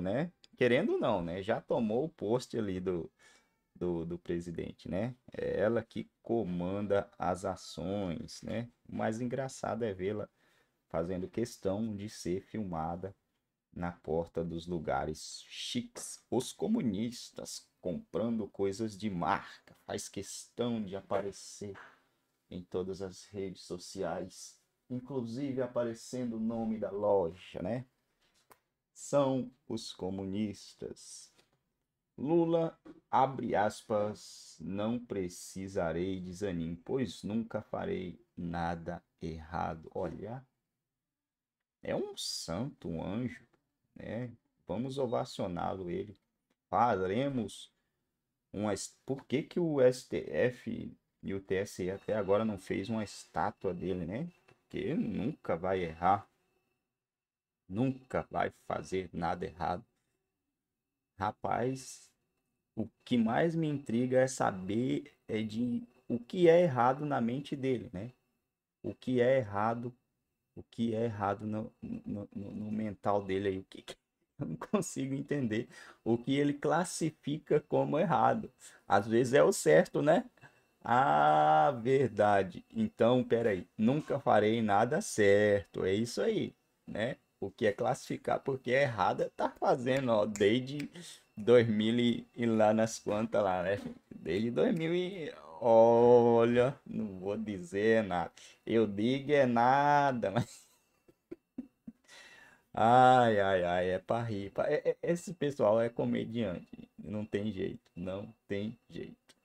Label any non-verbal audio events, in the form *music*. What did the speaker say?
né? Querendo ou não, né? Já tomou o post ali do, do, do presidente, né? É ela que comanda as ações, né? O mais engraçado é vê-la fazendo questão de ser filmada na porta dos lugares chiques. Os comunistas comprando coisas de marca, faz questão de aparecer em todas as redes sociais, inclusive aparecendo o nome da loja, né? são os comunistas. Lula, abre aspas, não precisarei desanimar, pois nunca farei nada errado. Olha, é um santo, um anjo, né? Vamos ovacioná-lo ele. Faremos um Por que que o STF e o TSE até agora não fez uma estátua dele, né? Porque nunca vai errar nunca vai fazer nada errado. Rapaz, o que mais me intriga é saber é de o que é errado na mente dele, né? O que é errado, o que é errado no, no, no mental dele aí, o que, que *laughs* eu não consigo entender o que ele classifica como errado. Às vezes é o certo, né? Ah, verdade. Então, peraí, nunca farei nada certo. É isso aí, né? o que é classificar, porque é errada tá fazendo, ó, desde 2000 e, e lá nas quantas lá, né? Desde 2000 e... Olha, não vou dizer nada. Eu digo é nada, mas... *laughs* Ai, ai, ai, é para rir. Pra... É, é, esse pessoal é comediante. Não tem jeito, não tem jeito.